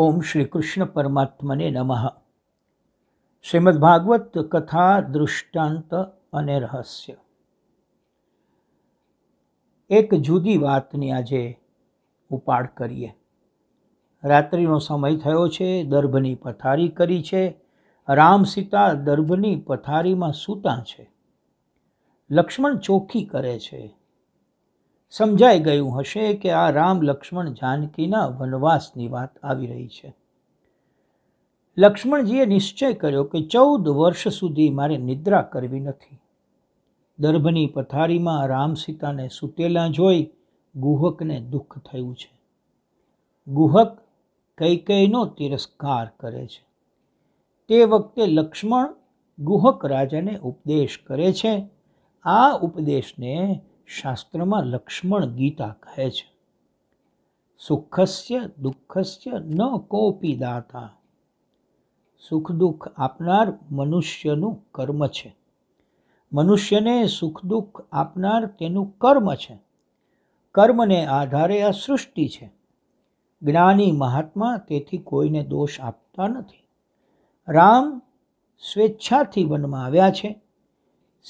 ઓમ શ્રી કૃષ્ણ પરમાત્મને નમઃ શ્રીમદ ભાગવત કથા દૃષ્ટાંત અને રહસ્ય એક જુદી વાતની આજે ઉપાડ કરીએ રાત્રિનો સમય થયો છે દર્ભની પથારી કરી છે રામ સીતા દર્ભની પથારીમાં સૂતા છે લક્ષ્મણ ચોખ્ખી કરે છે સમજાઈ ગયું હશે કે આ રામ લક્ષ્મણ જાનકીના વનવાસની વાત આવી રહી છે લક્ષ્મણજીએ નિશ્ચય કર્યો કે ચૌદ વર્ષ સુધી મારે નિદ્રા કરવી નથી દર્ભની પથારીમાં રામ સીતાને સૂતેલા જોઈ ગુહકને દુઃખ થયું છે ગુહક કૈકેયનો તિરસ્કાર કરે છે તે વખતે લક્ષ્મણ ગુહક રાજાને ઉપદેશ કરે છે આ ઉપદેશને શાસ્ત્રમાં લક્ષ્મણ ગીતા કહે છે સુખસ્ય દુઃખસ્ય ન કોપી દાતા સુખ દુઃખ આપનાર મનુષ્યનું કર્મ છે મનુષ્યને સુખ દુઃખ આપનાર તેનું કર્મ છે કર્મને આધારે આ સૃષ્ટિ છે જ્ઞાની મહાત્મા તેથી કોઈને દોષ આપતા નથી રામ સ્વેચ્છાથી વનમાં આવ્યા છે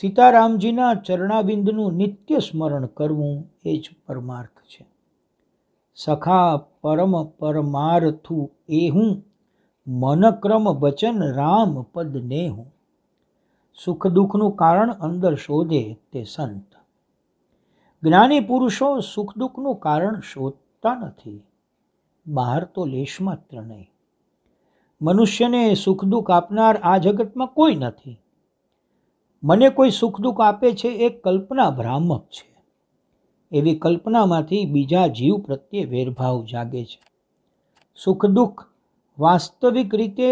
સીતારામજીના ચરણાબિંદનું નિત્ય સ્મરણ કરવું એ જ પરમાર્થ છે સખા પરમ પરમાર્થું એ હું મન વચન રામ પદ ને હું સુખ દુઃખનું કારણ અંદર શોધે તે સંત જ્ઞાની પુરુષો સુખ દુઃખનું કારણ શોધતા નથી બહાર તો લેશ માત્ર નહીં મનુષ્યને સુખ દુઃખ આપનાર આ જગતમાં કોઈ નથી મને કોઈ સુખ દુઃખ આપે છે એ કલ્પના ભ્રામક છે એવી કલ્પનામાંથી બીજા જીવ પ્રત્યે વેરભાવ જાગે છે સુખ દુઃખ વાસ્તવિક રીતે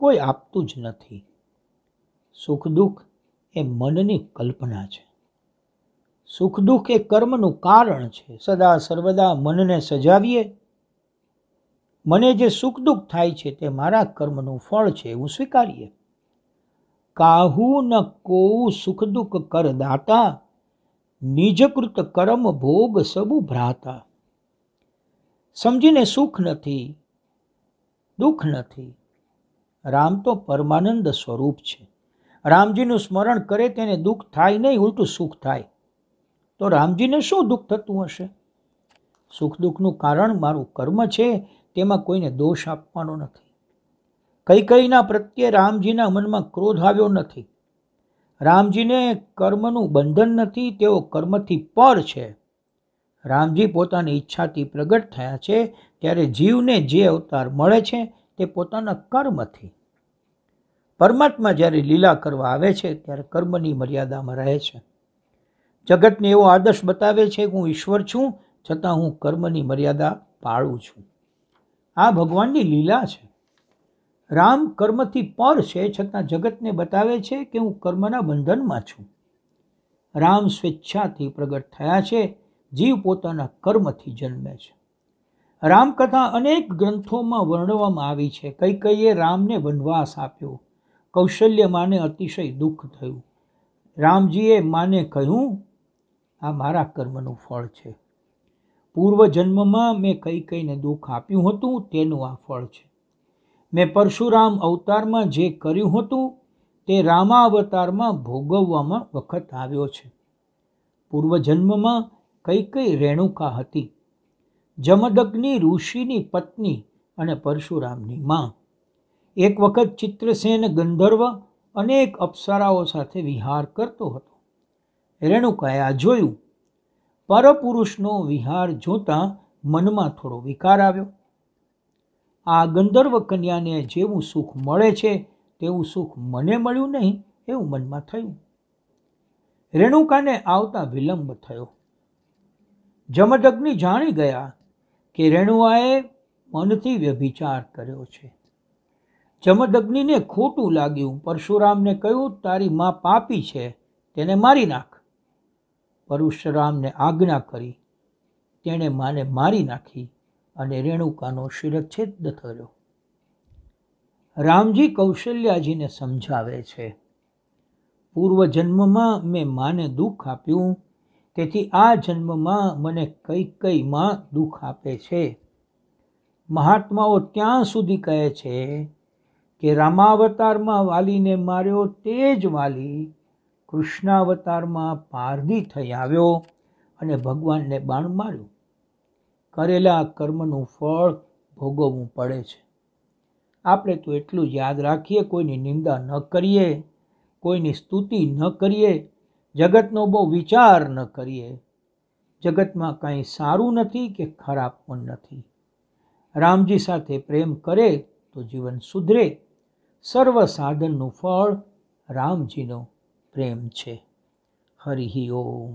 કોઈ આપતું જ નથી સુખ દુઃખ એ મનની કલ્પના છે સુખ દુઃખ એ કર્મનું કારણ છે સદા સર્વદા મનને સજાવીએ મને જે સુખ દુઃખ થાય છે તે મારા કર્મનું ફળ છે એવું સ્વીકારીએ કાહુ ન કોઉ સુખ દુઃખ કરદાતા નિજકૃત કર્મ ભોગ સબુ ભ્રાતા સમજીને સુખ નથી દુઃખ નથી રામ તો પરમાનંદ સ્વરૂપ છે રામજીનું સ્મરણ કરે તેને દુઃખ થાય નહીં ઉલટું સુખ થાય તો રામજીને શું દુઃખ થતું હશે સુખ દુઃખનું કારણ મારું કર્મ છે તેમાં કોઈને દોષ આપવાનો નથી કૈકઈના પ્રત્યે રામજીના મનમાં ક્રોધ આવ્યો નથી રામજીને કર્મનું બંધન નથી તેઓ કર્મથી પર છે રામજી પોતાની ઈચ્છાથી પ્રગટ થયા છે ત્યારે જીવને જે અવતાર મળે છે તે પોતાના કર્મથી પરમાત્મા જ્યારે લીલા કરવા આવે છે ત્યારે કર્મની મર્યાદામાં રહે છે જગતને એવો આદર્શ બતાવે છે કે હું ઈશ્વર છું છતાં હું કર્મની મર્યાદા પાળું છું આ ભગવાનની લીલા છે રામ કર્મથી પર છે છતાં જગતને બતાવે છે કે હું કર્મના બંધનમાં છું રામ સ્વેચ્છાથી પ્રગટ થયા છે જીવ પોતાના કર્મથી જન્મે છે રામકથા અનેક ગ્રંથોમાં વર્ણવવામાં આવી છે કઈ કઈએ રામને વનવાસ આપ્યો કૌશલ્ય માને અતિશય દુઃખ થયું રામજીએ માને કહ્યું આ મારા કર્મનું ફળ છે પૂર્વ જન્મમાં મેં કઈ કઈને દુઃખ આપ્યું હતું તેનું આ ફળ છે મેં પરશુરામ અવતારમાં જે કર્યું હતું તે રામાવતારમાં ભોગવવામાં વખત આવ્યો છે પૂર્વજન્મમાં કઈ કઈ રેણુકા હતી જમદગ્નિ ઋષિની પત્ની અને પરશુરામની માં એક વખત ચિત્રસેન ગંધર્વ અનેક અપ્સરાઓ સાથે વિહાર કરતો હતો રેણુકાએ આ જોયું પરપુરુષનો વિહાર જોતાં મનમાં થોડો વિકાર આવ્યો આ ગંધર્વ કન્યાને જેવું સુખ મળે છે તેવું સુખ મને મળ્યું નહીં એવું મનમાં થયું રેણુકાને આવતા વિલંબ થયો જમદગ્નિ જાણી ગયા કે રેણુઆએ મનથી વ્યભિચાર કર્યો છે જમદગ્નિને ખોટું લાગ્યું પરશુરામને કહ્યું તારી માં પાપી છે તેને મારી નાખ પરશુરામને આજ્ઞા કરી તેણે માને મારી નાખી અને રેણુકાનો શિરચ્છેદ થયો રામજી કૌશલ્યાજીને સમજાવે છે પૂર્વજન્મમાં મેં માને દુઃખ આપ્યું તેથી આ જન્મમાં મને કઈ કઈ માં દુઃખ આપે છે મહાત્માઓ ત્યાં સુધી કહે છે કે રામાવતારમાં વાલીને માર્યો તે જ વાલી કૃષ્ણાવતારમાં પારદી થઈ આવ્યો અને ભગવાનને બાણ માર્યું કરેલા કર્મનું ફળ ભોગવવું પડે છે આપણે તો એટલું યાદ રાખીએ કોઈની નિંદા ન કરીએ કોઈની સ્તુતિ ન કરીએ જગતનો બહુ વિચાર ન કરીએ જગતમાં કાંઈ સારું નથી કે ખરાબ પણ નથી રામજી સાથે પ્રેમ કરે તો જીવન સુધરે સર્વ સાધનનું ફળ રામજીનો પ્રેમ છે હરિ ઓમ